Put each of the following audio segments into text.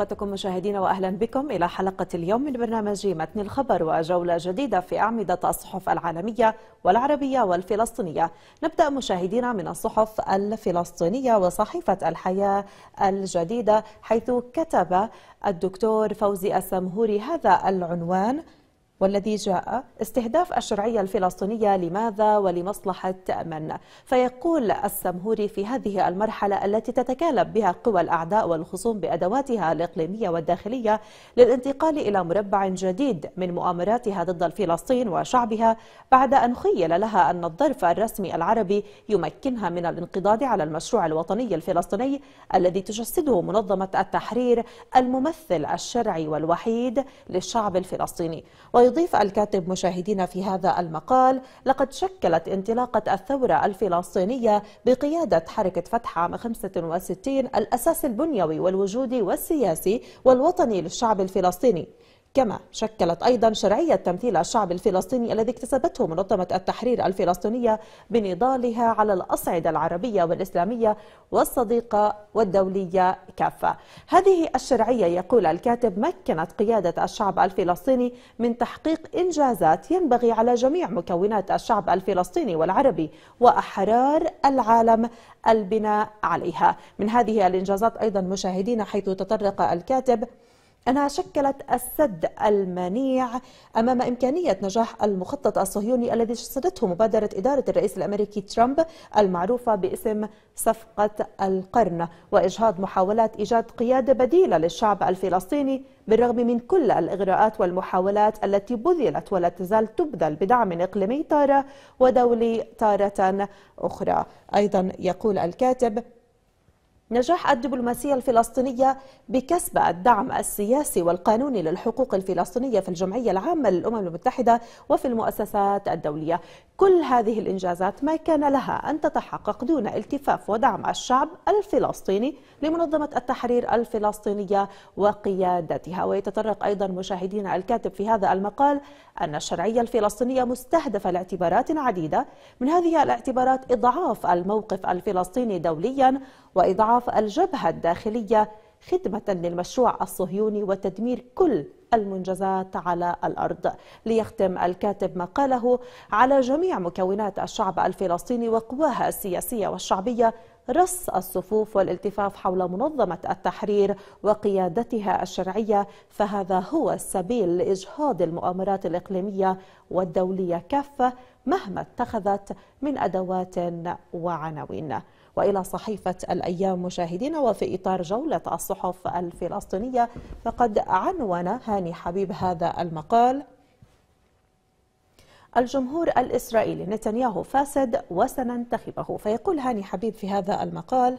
أوقاتكم مشاهدينا وأهلا بكم إلى حلقة اليوم من برنامج متن الخبر وجولة جديدة في أعمدة الصحف العالمية والعربية والفلسطينية نبدأ مشاهدينا من الصحف الفلسطينية وصحيفة الحياة الجديدة حيث كتب الدكتور فوزي السمهوري هذا العنوان والذي جاء استهداف الشرعية الفلسطينية لماذا ولمصلحة من فيقول السمهوري في هذه المرحلة التي تتكالب بها قوى الأعداء والخصوم بأدواتها الإقليمية والداخلية للانتقال إلى مربع جديد من مؤامراتها ضد الفلسطين وشعبها بعد أن خيل لها أن الظرف الرسمي العربي يمكنها من الانقضاض على المشروع الوطني الفلسطيني الذي تجسده منظمة التحرير الممثل الشرعي والوحيد للشعب الفلسطيني ويضيف الكاتب مشاهدينا في هذا المقال لقد شكلت انطلاقة الثورة الفلسطينية بقيادة حركة فتح عام 65 الأساس البنيوي والوجودي والسياسي والوطني للشعب الفلسطيني كما شكلت أيضا شرعية تمثيل الشعب الفلسطيني الذي اكتسبته منظمة التحرير الفلسطينية بنضالها على الأصعدة العربية والإسلامية والصديقة والدولية كافة هذه الشرعية يقول الكاتب مكنت قيادة الشعب الفلسطيني من تحقيق إنجازات ينبغي على جميع مكونات الشعب الفلسطيني والعربي وأحرار العالم البناء عليها من هذه الإنجازات أيضا مشاهدين حيث تطرق الكاتب أنها شكلت السد المنيع أمام إمكانية نجاح المخطط الصهيوني الذي جسدته مبادرة إدارة الرئيس الأمريكي ترامب المعروفة باسم صفقة القرن وإجهاض محاولات إيجاد قيادة بديلة للشعب الفلسطيني بالرغم من كل الإغراءات والمحاولات التي بذلت ولا تزال تبذل بدعم إقليمي تارة ودولي تارة أخرى أيضا يقول الكاتب نجاح الدبلوماسية الفلسطينية بكسب الدعم السياسي والقانوني للحقوق الفلسطينية في الجمعية العامة للأمم المتحدة وفي المؤسسات الدولية كل هذه الإنجازات ما كان لها أن تتحقق دون التفاف ودعم الشعب الفلسطيني لمنظمة التحرير الفلسطينية وقيادتها ويتطرق أيضا مشاهدين الكاتب في هذا المقال أن الشرعية الفلسطينية مستهدفة لاعتبارات عديدة من هذه الاعتبارات إضعاف الموقف الفلسطيني دوليا وإضعاف الجبهة الداخلية خدمة للمشروع الصهيوني وتدمير كل المنجزات على الارض ليختم الكاتب مقاله على جميع مكونات الشعب الفلسطيني وقواها السياسيه والشعبيه رص الصفوف والالتفاف حول منظمة التحرير وقيادتها الشرعية فهذا هو السبيل لإجهاض المؤامرات الإقليمية والدولية كافة مهما اتخذت من أدوات وعناوين وإلى صحيفة الأيام مشاهدين وفي إطار جولة الصحف الفلسطينية فقد عنون هاني حبيب هذا المقال الجمهور الإسرائيلي نتنياهو فاسد وسننتخبه فيقول هاني حبيب في هذا المقال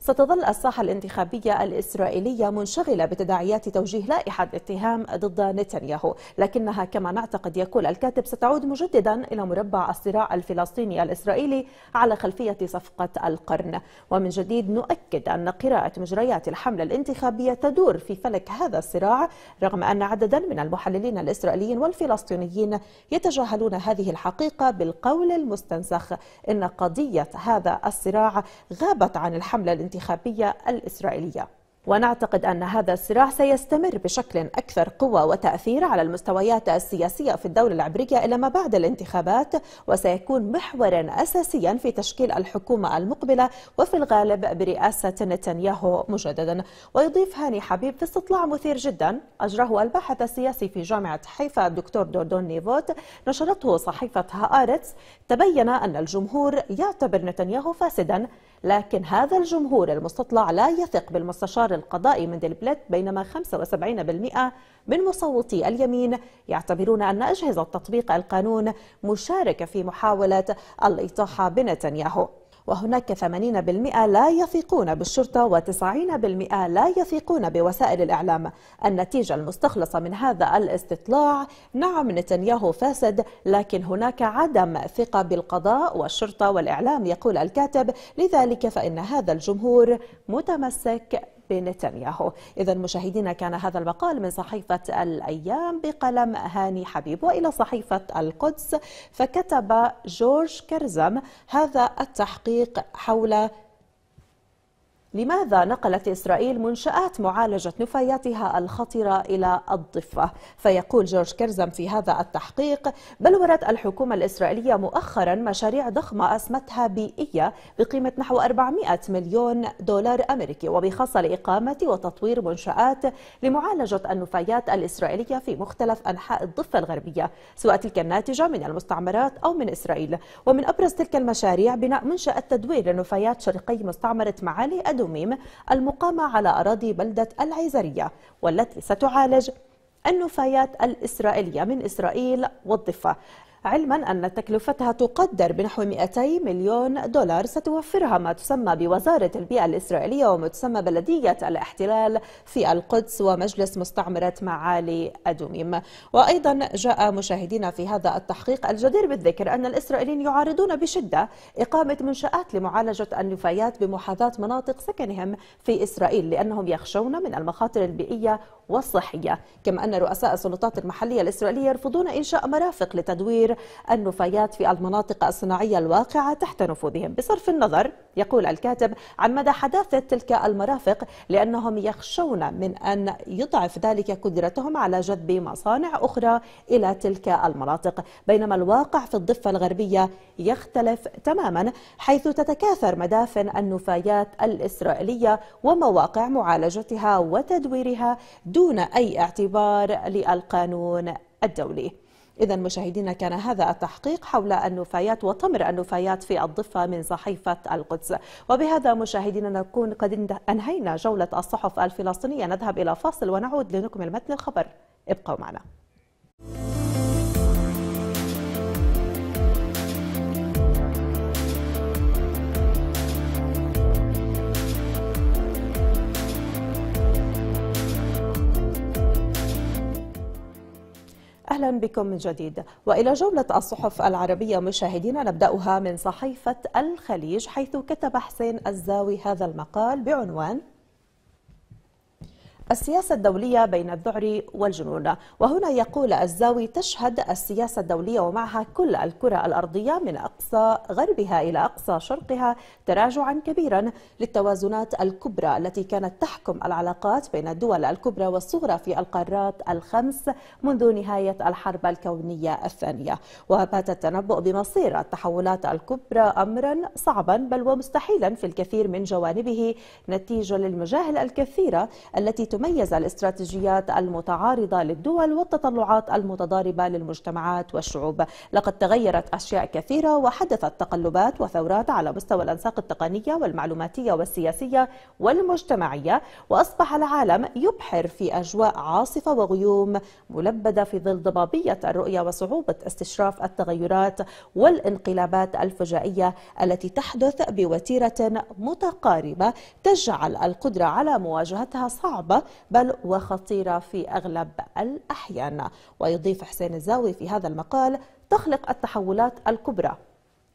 ستظل الساحة الانتخابية الإسرائيلية منشغلة بتداعيات توجيه لائحة اتهام ضد نتنياهو لكنها كما نعتقد يقول الكاتب ستعود مجددا إلى مربع الصراع الفلسطيني الإسرائيلي على خلفية صفقة القرن ومن جديد نؤكد أن قراءة مجريات الحملة الانتخابية تدور في فلك هذا الصراع رغم أن عددا من المحللين الإسرائيليين والفلسطينيين يتجاهلون هذه الحقيقة بالقول المستنسخ إن قضية هذا الصراع غابت عن الحملة الانتخابية الانتخابية الإسرائيلية ونعتقد أن هذا الصراع سيستمر بشكل أكثر قوة وتأثير على المستويات السياسية في الدولة العبرية إلى ما بعد الانتخابات وسيكون محورا أساسيا في تشكيل الحكومة المقبلة وفي الغالب برئاسة نتنياهو مجددا ويضيف هاني حبيب في استطلاع مثير جدا أجراه الباحث السياسي في جامعة حيفا الدكتور دوردون نيفوت نشرته صحيفة هآرتس تبين أن الجمهور يعتبر نتنياهو فاسدا لكن هذا الجمهور المستطلع لا يثق بالمستشار القضائي من ديلبلت بينما 75% من مصوتي اليمين يعتبرون أن أجهزة تطبيق القانون مشاركة في محاولة الإطاحة بنتنياهو وهناك 80% لا يثقون بالشرطة و90% لا يثقون بوسائل الإعلام النتيجة المستخلصة من هذا الاستطلاع نعم نتنياهو فاسد لكن هناك عدم ثقة بالقضاء والشرطة والإعلام يقول الكاتب لذلك فإن هذا الجمهور متمسك بنتنياهو إذا مشاهدينا كان هذا المقال من صحيفة الأيام بقلم هاني حبيب وإلى صحيفة القدس فكتب جورج كرزم هذا التحقيق حول لماذا نقلت إسرائيل منشآت معالجة نفاياتها الخطرة إلى الضفة؟ فيقول جورج كرزم في هذا التحقيق بلورت الحكومة الإسرائيلية مؤخرا مشاريع ضخمة أسمتها بيئية بقيمة نحو 400 مليون دولار أمريكي وبخاصة لإقامة وتطوير منشآت لمعالجة النفايات الإسرائيلية في مختلف أنحاء الضفة الغربية سواء تلك الناتجة من المستعمرات أو من إسرائيل ومن أبرز تلك المشاريع بناء منشأة تدوير لنفايات شرقي مستعمرة معالي أدو الترميم المقامة على أراضي بلدة العيزرية والتي ستعالج النفايات الإسرائيلية من إسرائيل والضفة علما أن تكلفتها تقدر بنحو 200 مليون دولار ستوفرها ما تسمى بوزارة البيئة الإسرائيلية وما تسمى بلدية الاحتلال في القدس ومجلس مستعمرة معالي أدوميم وأيضا جاء مشاهدينا في هذا التحقيق الجدير بالذكر أن الإسرائيليين يعارضون بشدة إقامة منشآت لمعالجة النفايات بمحاذاة مناطق سكنهم في إسرائيل لأنهم يخشون من المخاطر البيئية والصحية كما أن رؤساء السلطات المحلية الإسرائيلية يرفضون إنشاء مرافق لتدوير النفايات في المناطق الصناعية الواقعة تحت نفوذهم بصرف النظر يقول الكاتب عن مدى حداثة تلك المرافق لأنهم يخشون من أن يضعف ذلك قدرتهم على جذب مصانع أخرى إلى تلك المناطق بينما الواقع في الضفة الغربية يختلف تماما حيث تتكاثر مدافن النفايات الإسرائيلية ومواقع معالجتها وتدويرها دون أي اعتبار للقانون الدولي إذا مشاهدينا كان هذا التحقيق حول النفايات وطمر النفايات في الضفة من صحيفة القدس وبهذا مشاهدينا نكون قد أنهينا جولة الصحف الفلسطينية نذهب إلى فاصل ونعود لنكمل متن الخبر ابقوا معنا أهلا بكم من جديد وإلى جولة الصحف العربية مشاهدينا نبدأها من صحيفة الخليج حيث كتب حسين الزاوي هذا المقال بعنوان السياسة الدولية بين الذعر والجنون وهنا يقول الزاوي تشهد السياسة الدولية ومعها كل الكرة الأرضية من أقصى غربها إلى أقصى شرقها تراجعا كبيرا للتوازنات الكبرى التي كانت تحكم العلاقات بين الدول الكبرى والصغرى في القارات الخمس منذ نهاية الحرب الكونية الثانية وبات التنبؤ بمصير التحولات الكبرى أمرا صعبا بل ومستحيلا في الكثير من جوانبه نتيجة للمجاهل الكثيرة التي تميز الاستراتيجيات المتعارضة للدول والتطلعات المتضاربة للمجتمعات والشعوب لقد تغيرت أشياء كثيرة وحدثت تقلبات وثورات على مستوى الأنساق التقنية والمعلوماتية والسياسية والمجتمعية وأصبح العالم يبحر في أجواء عاصفة وغيوم ملبدة في ظل ضبابية الرؤية وصعوبة استشراف التغيرات والانقلابات الفجائية التي تحدث بوتيرة متقاربة تجعل القدرة على مواجهتها صعبة بل وخطيرة في أغلب الأحيان ويضيف حسين الزاوي في هذا المقال تخلق التحولات الكبرى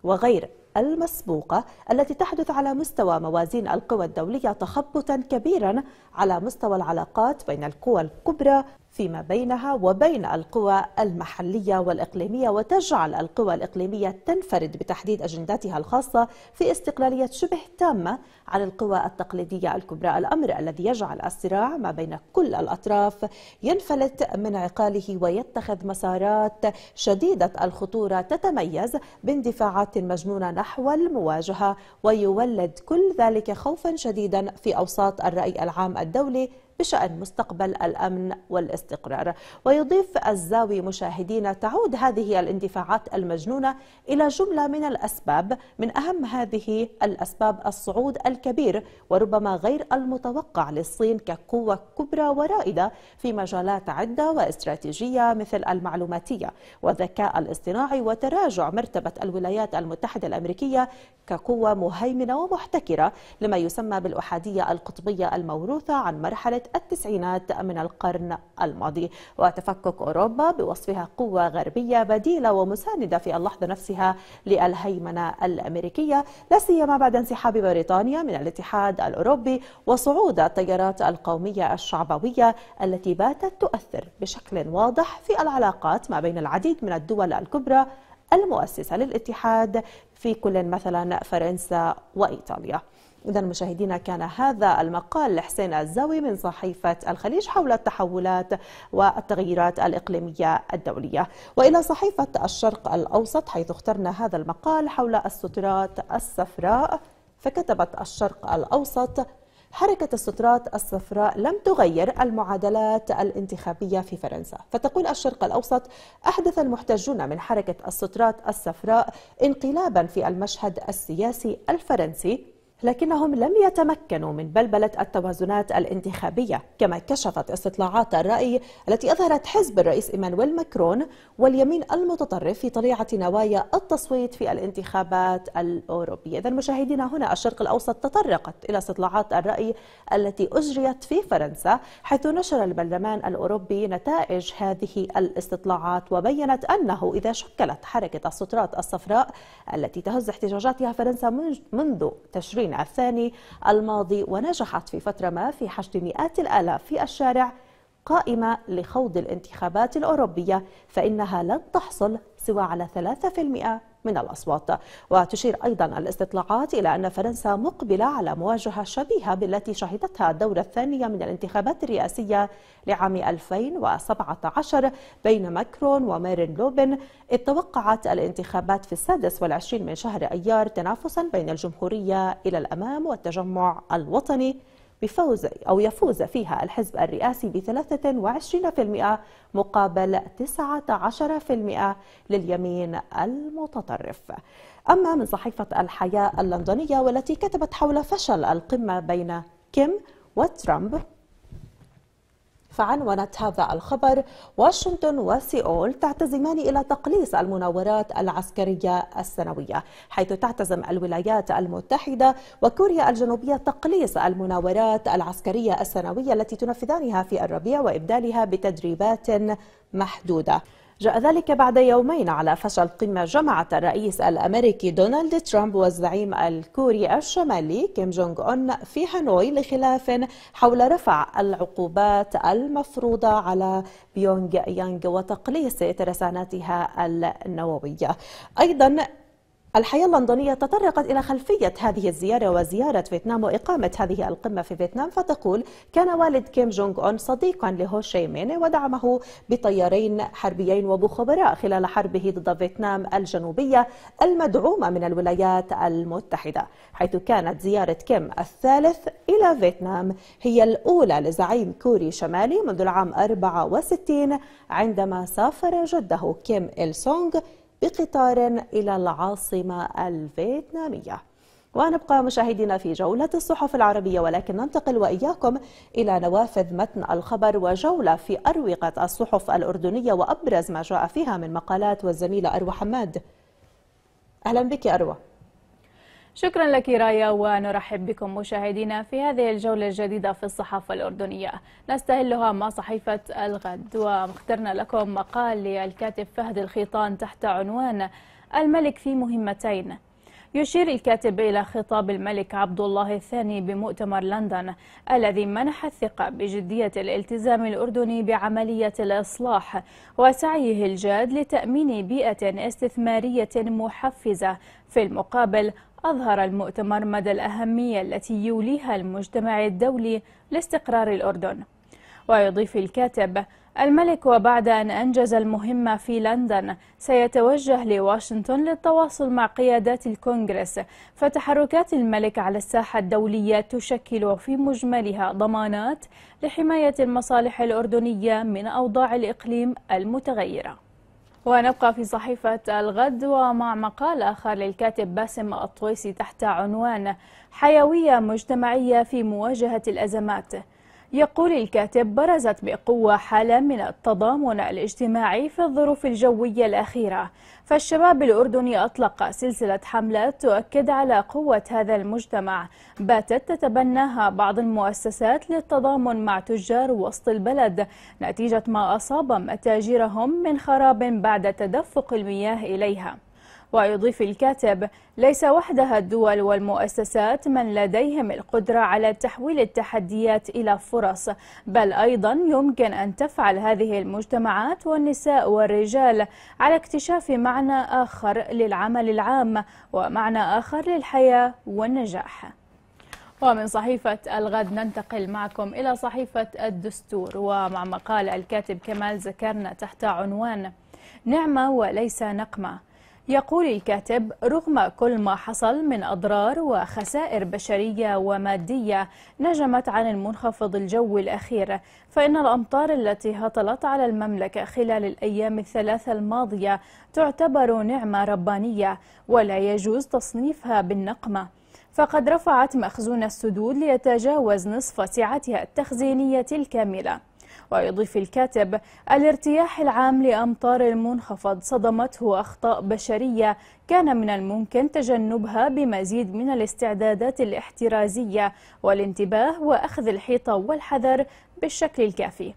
وغير المسبوقة التي تحدث على مستوى موازين القوى الدولية تخبطا كبيرا على مستوى العلاقات بين القوى الكبرى فيما بينها وبين القوى المحلية والإقليمية وتجعل القوى الإقليمية تنفرد بتحديد أجنداتها الخاصة في استقلالية شبه تامة عن القوى التقليدية الكبرى الأمر الذي يجعل الصراع ما بين كل الأطراف ينفلت من عقاله ويتخذ مسارات شديدة الخطورة تتميز باندفاعات مجنونة نحو المواجهة ويولد كل ذلك خوفا شديدا في أوساط الرأي العام الدولي بشأن مستقبل الأمن والاستقرار ويضيف الزاوي مشاهدين تعود هذه الاندفاعات المجنونة إلى جملة من الأسباب من أهم هذه الأسباب الصعود الكبير وربما غير المتوقع للصين كقوة كبرى ورائدة في مجالات عدة واستراتيجية مثل المعلوماتية والذكاء الاصطناعي وتراجع مرتبة الولايات المتحدة الأمريكية كقوة مهيمنة ومحتكرة لما يسمى بالأحادية القطبية الموروثة عن مرحلة التسعينات من القرن الماضي وتفكك أوروبا بوصفها قوة غربية بديلة ومساندة في اللحظة نفسها للهيمنة الأمريكية لا سيما بعد انسحاب بريطانيا من الاتحاد الأوروبي وصعود التيارات القومية الشعبوية التي باتت تؤثر بشكل واضح في العلاقات ما بين العديد من الدول الكبرى المؤسسة للاتحاد في كل مثلا فرنسا وإيطاليا إذا مشاهدينا كان هذا المقال لحسين الزاوي من صحيفة الخليج حول التحولات والتغييرات الإقليمية الدولية وإلى صحيفة الشرق الأوسط حيث اخترنا هذا المقال حول السترات الصفراء فكتبت الشرق الأوسط حركة السترات الصفراء لم تغير المعادلات الانتخابية في فرنسا فتقول الشرق الأوسط أحدث المحتجون من حركة السترات الصفراء انقلابا في المشهد السياسي الفرنسي لكنهم لم يتمكنوا من بلبلة التوازنات الانتخابية كما كشفت استطلاعات الرأي التي أظهرت حزب الرئيس إيمانويل ماكرون واليمين المتطرف في طليعة نوايا التصويت في الانتخابات الأوروبية إذا مشاهدينا هنا الشرق الأوسط تطرقت إلى استطلاعات الرأي التي أجريت في فرنسا حيث نشر البرلمان الأوروبي نتائج هذه الاستطلاعات وبينت أنه إذا شكلت حركة السترات الصفراء التي تهز احتجاجاتها فرنسا منذ تشرين تشرين الثاني الماضي ونجحت في فترة ما في حشد مئات الآلاف في الشارع قائمة لخوض الانتخابات الأوروبية فإنها لن تحصل سوى على 3% من الأصوات وتشير أيضا الاستطلاعات إلى أن فرنسا مقبلة على مواجهة شبيهة بالتي شهدتها الدورة الثانية من الانتخابات الرئاسية لعام 2017 بين ماكرون ومارين لوبن إذ توقعت الانتخابات في السادس والعشرين من شهر أيار تنافسا بين الجمهورية إلى الأمام والتجمع الوطني بفوز أو يفوز فيها الحزب الرئاسي ب 23% مقابل 19% لليمين المتطرف أما من صحيفة الحياة اللندنية والتي كتبت حول فشل القمة بين كيم وترامب فعنونت هذا الخبر واشنطن وسيول تعتزمان إلى تقليص المناورات العسكرية السنوية حيث تعتزم الولايات المتحدة وكوريا الجنوبية تقليص المناورات العسكرية السنوية التي تنفذانها في الربيع وإبدالها بتدريبات محدودة جاء ذلك بعد يومين على فشل قمة جمعت الرئيس الأمريكي دونالد ترامب والزعيم الكوري الشمالي كيم جونغ أون في هانوي لخلاف حول رفع العقوبات المفروضة على بيونغ يانغ وتقليص ترساناتها النووية أيضا الحياة اللندنية تطرقت إلى خلفية هذه الزيارة وزيارة فيتنام وإقامة هذه القمة في فيتنام فتقول كان والد كيم جونغ أون صديقا لهو شيمين ودعمه بطيارين حربيين وبخبراء خلال حربه ضد فيتنام الجنوبية المدعومة من الولايات المتحدة حيث كانت زيارة كيم الثالث إلى فيتنام هي الأولى لزعيم كوري شمالي منذ العام 64 عندما سافر جده كيم إل سونغ بقطار إلى العاصمة الفيتنامية ونبقى مشاهدينا في جولة الصحف العربية ولكن ننتقل وإياكم إلى نوافذ متن الخبر وجولة في أروقة الصحف الأردنية وأبرز ما جاء فيها من مقالات والزميلة أروى حماد أهلا بك أروى شكرا لك رايا ونرحب بكم مشاهدينا في هذه الجولة الجديدة في الصحافة الأردنية نستهلها مع صحيفة الغد واخترنا لكم مقال للكاتب فهد الخيطان تحت عنوان الملك في مهمتين يشير الكاتب إلى خطاب الملك عبد الله الثاني بمؤتمر لندن الذي منح الثقة بجدية الالتزام الأردني بعملية الإصلاح وسعيه الجاد لتأمين بيئة استثمارية محفزة في المقابل أظهر المؤتمر مدى الأهمية التي يوليها المجتمع الدولي لاستقرار الأردن ويضيف الكاتب الملك وبعد أن أنجز المهمة في لندن سيتوجه لواشنطن للتواصل مع قيادات الكونغرس فتحركات الملك على الساحة الدولية تشكل في مجملها ضمانات لحماية المصالح الأردنية من أوضاع الإقليم المتغيرة ونبقى في صحيفة الغد ومع مقال آخر للكاتب باسم الطويسي تحت عنوان حيوية مجتمعية في مواجهة الأزمات يقول الكاتب برزت بقوة حالة من التضامن الاجتماعي في الظروف الجوية الأخيرة فالشباب الأردني أطلق سلسلة حملات تؤكد على قوة هذا المجتمع باتت تتبناها بعض المؤسسات للتضامن مع تجار وسط البلد نتيجة ما أصاب متاجرهم من خراب بعد تدفق المياه إليها ويضيف الكاتب ليس وحدها الدول والمؤسسات من لديهم القدرة على تحويل التحديات إلى فرص بل أيضا يمكن أن تفعل هذه المجتمعات والنساء والرجال على اكتشاف معنى آخر للعمل العام ومعنى آخر للحياة والنجاح ومن صحيفة الغد ننتقل معكم إلى صحيفة الدستور ومع مقال الكاتب كمال ذكرنا تحت عنوان نعمة وليس نقمة يقول الكاتب رغم كل ما حصل من أضرار وخسائر بشرية ومادية نجمت عن المنخفض الجوي الأخير فإن الأمطار التي هطلت على المملكة خلال الأيام الثلاثة الماضية تعتبر نعمة ربانية ولا يجوز تصنيفها بالنقمة فقد رفعت مخزون السدود ليتجاوز نصف سعتها التخزينية الكاملة ويضيف الكاتب الارتياح العام لأمطار المنخفض صدمته أخطاء بشرية كان من الممكن تجنبها بمزيد من الاستعدادات الاحترازية والانتباه وأخذ الحيطة والحذر بالشكل الكافي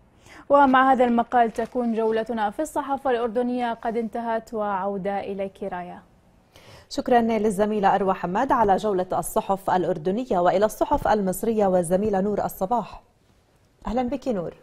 ومع هذا المقال تكون جولتنا في الصحافة الأردنية قد انتهت وعودة إليك رايا شكرا للزميلة أروى حماد على جولة الصحف الأردنية وإلى الصحف المصرية والزميلة نور الصباح أهلا بك نور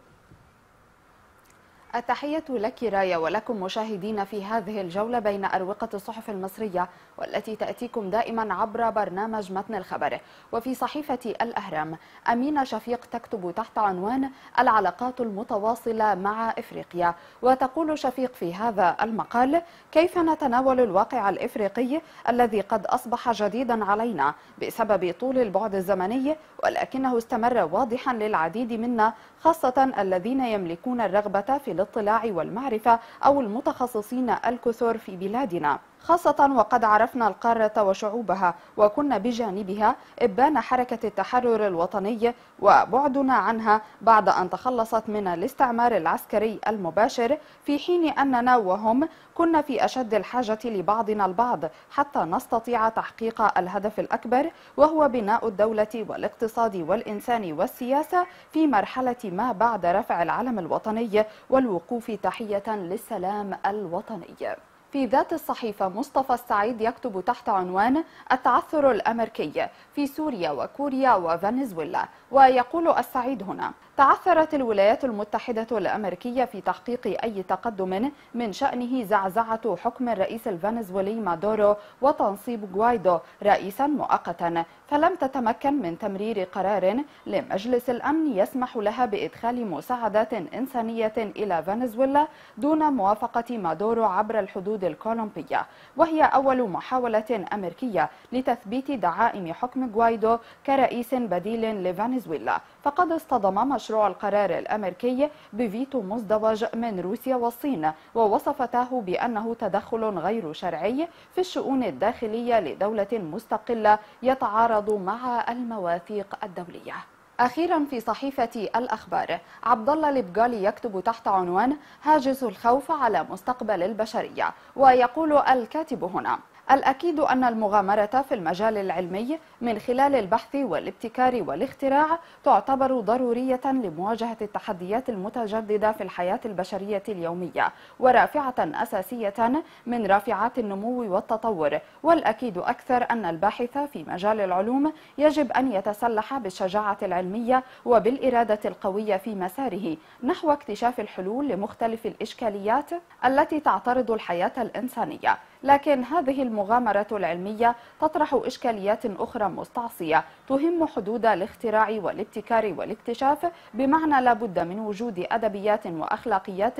التحية لك رايا ولكم مشاهدين في هذه الجولة بين أروقة الصحف المصرية والتي تأتيكم دائما عبر برنامج متن الخبر وفي صحيفة الأهرام أمينة شفيق تكتب تحت عنوان العلاقات المتواصلة مع إفريقيا وتقول شفيق في هذا المقال كيف نتناول الواقع الإفريقي الذي قد أصبح جديدا علينا بسبب طول البعد الزمني ولكنه استمر واضحا للعديد منا خاصة الذين يملكون الرغبة في الاطلاع والمعرفة أو المتخصصين الكثر في بلادنا خاصة وقد عرفنا القارة وشعوبها وكنا بجانبها إبان حركة التحرر الوطني وبعدنا عنها بعد أن تخلصت من الاستعمار العسكري المباشر في حين أننا وهم كنا في أشد الحاجة لبعضنا البعض حتى نستطيع تحقيق الهدف الأكبر وهو بناء الدولة والاقتصاد والإنسان والسياسة في مرحلة ما بعد رفع العلم الوطني والوقوف تحية للسلام الوطني في ذات الصحيفة مصطفى السعيد يكتب تحت عنوان التعثر الأمريكي في سوريا وكوريا وفنزويلا ويقول السعيد هنا تعثرت الولايات المتحدة الأمريكية في تحقيق أي تقدم من شأنه زعزعة حكم الرئيس الفنزويلي مادورو وتنصيب غوايدو رئيسا مؤقتا فلم تتمكن من تمرير قرار لمجلس الأمن يسمح لها بإدخال مساعدات إنسانية إلى فنزويلا دون موافقة مادورو عبر الحدود الكولومبية وهي أول محاولة أمريكية لتثبيت دعائم حكم غوايدو كرئيس بديل لفنزويلا فقد اصطدم مشروع القرار الأمريكي بفيتو مزدوج من روسيا والصين ووصفته بأنه تدخل غير شرعي في الشؤون الداخلية لدولة مستقلة يتعارض مع المواثيق الدولية أخيرا في صحيفة الأخبار عبد الله البقالي يكتب تحت عنوان هاجس الخوف على مستقبل البشرية ويقول الكاتب هنا الأكيد أن المغامرة في المجال العلمي من خلال البحث والابتكار والاختراع تعتبر ضرورية لمواجهة التحديات المتجددة في الحياة البشرية اليومية ورافعة أساسية من رافعات النمو والتطور والأكيد أكثر أن الباحث في مجال العلوم يجب أن يتسلح بالشجاعة العلمية وبالإرادة القوية في مساره نحو اكتشاف الحلول لمختلف الإشكاليات التي تعترض الحياة الإنسانية لكن هذه المغامرة العلمية تطرح إشكاليات أخرى مستعصية تهم حدود الاختراع والابتكار والاكتشاف بمعنى لابد من وجود أدبيات وأخلاقيات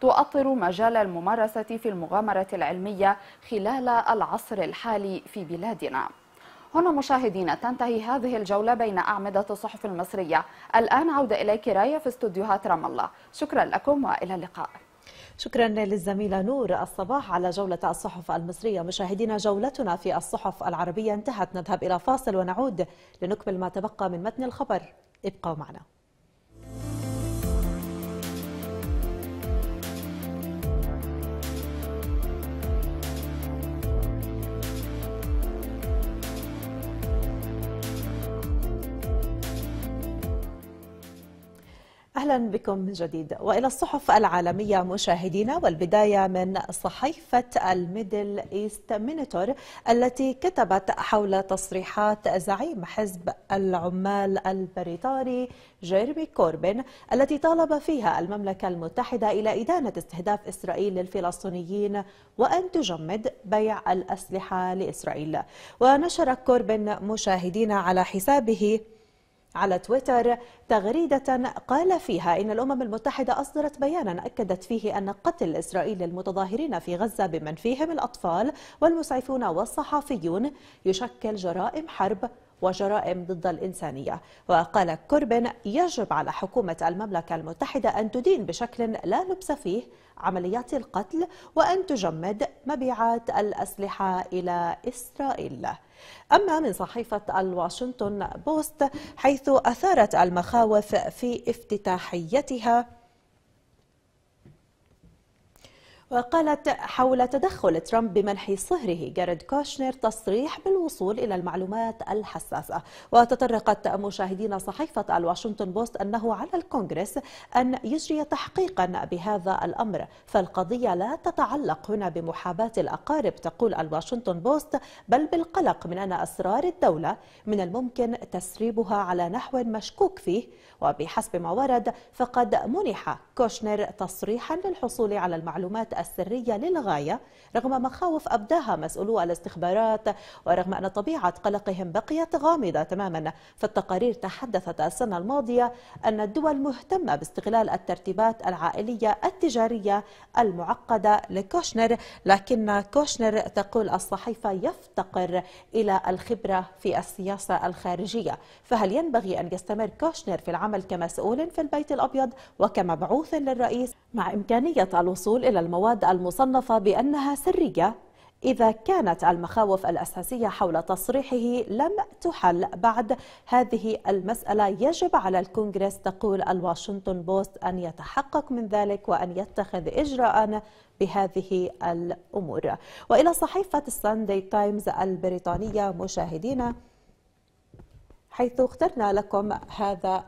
تؤطر مجال الممارسة في المغامرة العلمية خلال العصر الحالي في بلادنا هنا مشاهدينا تنتهي هذه الجولة بين أعمدة الصحف المصرية الآن عودة إليك راية في استوديوهات رام الله شكرا لكم وإلى اللقاء شكرا للزميلة نور الصباح على جولة الصحف المصرية مشاهدينا جولتنا في الصحف العربية انتهت نذهب إلى فاصل ونعود لنكمل ما تبقى من متن الخبر ابقوا معنا أهلا بكم من جديد وإلى الصحف العالمية مشاهدينا والبداية من صحيفة الميدل إيست مينيتور التي كتبت حول تصريحات زعيم حزب العمال البريطاني جيرمي كوربن التي طالب فيها المملكة المتحدة إلى إدانة استهداف إسرائيل للفلسطينيين وأن تجمد بيع الأسلحة لإسرائيل ونشر كوربن مشاهدينا على حسابه على تويتر تغريدة قال فيها إن الأمم المتحدة أصدرت بيانا أكدت فيه أن قتل إسرائيل المتظاهرين في غزة بمن فيهم الأطفال والمسعفون والصحفيون يشكل جرائم حرب وجرائم ضد الإنسانية وقال كوربين يجب على حكومة المملكة المتحدة أن تدين بشكل لا لبس فيه عمليات القتل وأن تجمد مبيعات الأسلحة إلى إسرائيل أما من صحيفة الواشنطن بوست حيث أثارت المخاوف في افتتاحيتها وقالت حول تدخل ترامب بمنح صهره جاريد كوشنر تصريح بالوصول إلى المعلومات الحساسة وتطرقت مشاهدين صحيفة الواشنطن بوست أنه على الكونغرس أن يجري تحقيقا بهذا الأمر فالقضية لا تتعلق هنا بمحاباة الأقارب تقول الواشنطن بوست بل بالقلق من أن أسرار الدولة من الممكن تسريبها على نحو مشكوك فيه وبحسب ما ورد فقد منح كوشنر تصريحا للحصول على المعلومات السرية للغاية رغم مخاوف أبداها مسؤولو الاستخبارات ورغم أن طبيعة قلقهم بقيت غامضة تماما فالتقارير تحدثت السنة الماضية أن الدول مهتمة باستغلال الترتيبات العائلية التجارية المعقدة لكوشنر لكن كوشنر تقول الصحيفة يفتقر إلى الخبرة في السياسة الخارجية فهل ينبغي أن يستمر كوشنر في العمل كمسؤول في البيت الأبيض وكمبعوث للرئيس مع إمكانية الوصول إلى المواد المواد المصنفة بأنها سرية إذا كانت المخاوف الأساسية حول تصريحه لم تحل بعد هذه المسألة يجب على الكونغرس تقول الواشنطن بوست أن يتحقق من ذلك وأن يتخذ إجراء بهذه الأمور وإلى صحيفة الساندي تايمز البريطانية مشاهدينا حيث اخترنا لكم هذا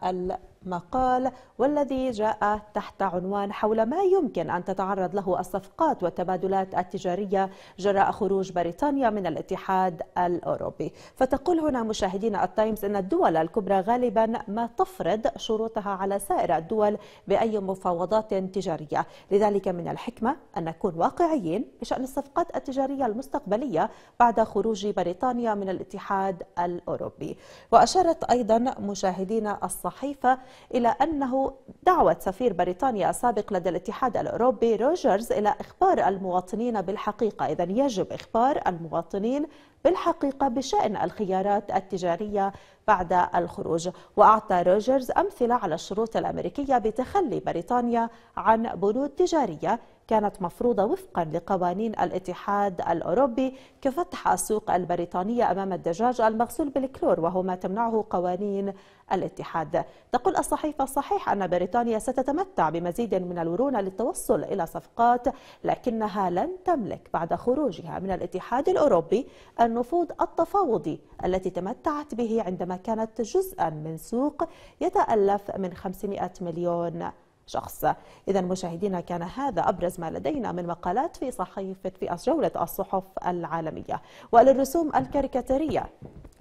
مقال والذي جاء تحت عنوان حول ما يمكن أن تتعرض له الصفقات والتبادلات التجارية جراء خروج بريطانيا من الاتحاد الأوروبي فتقول هنا مشاهدين التايمز أن الدول الكبرى غالبا ما تفرض شروطها على سائر الدول بأي مفاوضات تجارية لذلك من الحكمة أن نكون واقعيين بشأن الصفقات التجارية المستقبلية بعد خروج بريطانيا من الاتحاد الأوروبي وأشارت أيضا مشاهدين الصحيفة إلى أنه دعوة سفير بريطانيا السابق لدى الاتحاد الأوروبي روجرز إلى إخبار المواطنين بالحقيقة إذا يجب إخبار المواطنين بالحقيقة بشأن الخيارات التجارية بعد الخروج وأعطى روجرز أمثلة على الشروط الأمريكية بتخلي بريطانيا عن بنود تجارية كانت مفروضة وفقا لقوانين الاتحاد الأوروبي كفتح السوق البريطانية أمام الدجاج المغسول بالكلور وهو ما تمنعه قوانين الاتحاد تقول الصحيفة صحيح أن بريطانيا ستتمتع بمزيد من الورونة للتوصل إلى صفقات لكنها لن تملك بعد خروجها من الاتحاد الأوروبي النفوذ التفاوضي التي تمتعت به عندما كانت جزءا من سوق يتألف من 500 مليون شخص إذا مشاهدينا كان هذا أبرز ما لدينا من مقالات في صحيفة في جولة الصحف العالمية وللرسوم الكاريكاتيرية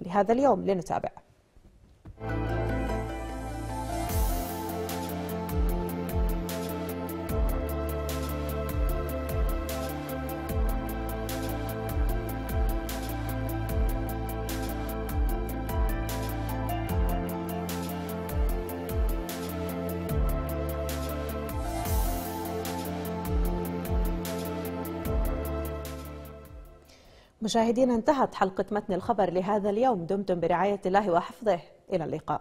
لهذا اليوم لنتابع مشاهدينا انتهت حلقة متن الخبر لهذا اليوم دمتم برعاية الله وحفظه إلى اللقاء